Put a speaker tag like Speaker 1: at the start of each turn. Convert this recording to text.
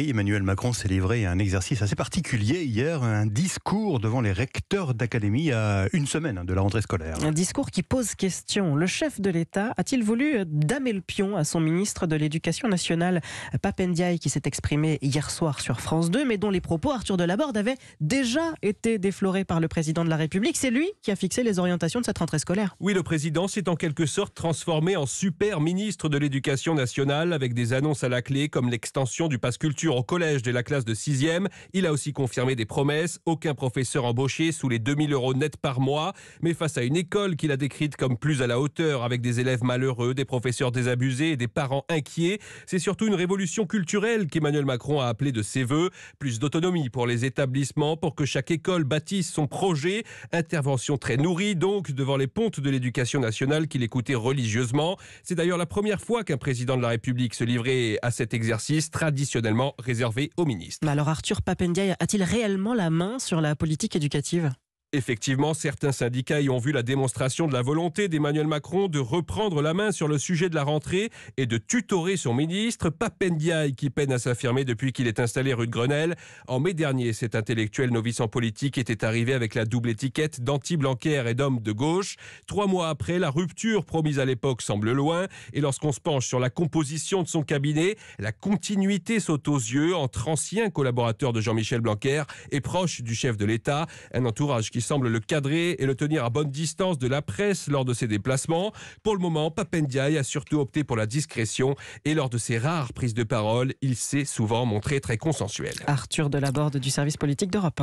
Speaker 1: Emmanuel Macron s'est livré à un exercice assez particulier hier, un discours devant les recteurs d'académie à une semaine hein, de la rentrée scolaire.
Speaker 2: Un discours qui pose question. Le chef de l'État a-t-il voulu damer le pion à son ministre de l'Éducation nationale, Papendiaï, qui s'est exprimé hier soir sur France 2, mais dont les propos, Arthur Delaborde, avaient déjà été déflorés par le président de la République C'est lui qui a fixé les orientations de cette rentrée scolaire.
Speaker 1: Oui, le président s'est en quelque sorte transformé en super ministre de l'Éducation nationale, avec des annonces à la clé comme l'extension du pass culture au collège de la classe de 6e. Il a aussi confirmé des promesses, aucun professeur embauché sous les 2000 euros net par mois, mais face à une école qu'il a décrite comme plus à la hauteur, avec des élèves malheureux, des professeurs désabusés et des parents inquiets, c'est surtout une révolution culturelle qu'Emmanuel Macron a appelée de ses voeux, plus d'autonomie pour les établissements, pour que chaque école bâtisse son projet, intervention très nourrie donc devant les pontes de l'éducation nationale qu'il écoutait religieusement. C'est d'ailleurs la première fois qu'un président de la République se livrait à cet exercice traditionnellement réservé aux ministres.
Speaker 2: alors Arthur Papendiaï a-t-il réellement la main sur la politique éducative
Speaker 1: Effectivement, certains syndicats y ont vu la démonstration de la volonté d'Emmanuel Macron de reprendre la main sur le sujet de la rentrée et de tutorer son ministre, Papendiaï, qui peine à s'affirmer depuis qu'il est installé rue de Grenelle. En mai dernier, cet intellectuel novice en politique était arrivé avec la double étiquette d'anti-Blanquer et d'homme de gauche. Trois mois après, la rupture promise à l'époque semble loin et lorsqu'on se penche sur la composition de son cabinet, la continuité saute aux yeux entre anciens collaborateurs de Jean-Michel Blanquer et proches du chef de l'État, un entourage qui semble le cadrer et le tenir à bonne distance de la presse lors de ses déplacements. Pour le moment, Papendiaï a surtout opté pour la discrétion et lors de ses rares prises de parole, il s'est souvent montré très consensuel.
Speaker 2: Arthur Delaborde du service politique d'Europe.